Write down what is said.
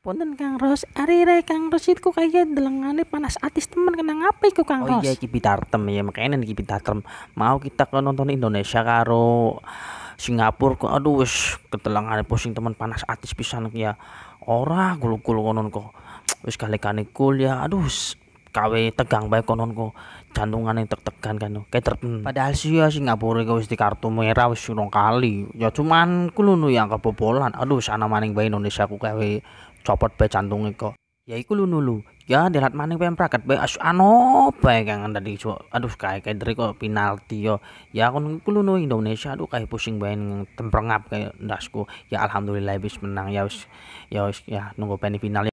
Punten Kang Ros, ari re Kang Ros itu kok kaya delengane panas atis temen kena ngapain kok Kang Ros? Oh iya iki artem ya makanya iki artem. Mau kita ke nonton Indonesia karo Singapura kok aduh wis ketelangane pusing temen panas atis pisan ya. Ora gulu konon kok. Wis kalekane ya aduh kawe tegang bae konon kok. Jantungane tek-tegan kan kayak Padahal sih ya Singapura kau di kartu merah wis urung kali. Ya cuman kulo yang kebobolan. Aduh sana maning bae Indonesia ku kawe copot bae cantunge kok ya iku lu nulu ya dirat maning pengen praket bae asu ano bae kangen tadi so aduh kayak kayak dari kok penalti yo ya aku iku lu Indonesia aduh kayak pusing bae temprengap kayak ndasku ya alhamdulillah wis menang ya wis ya wis ya nunggu peni final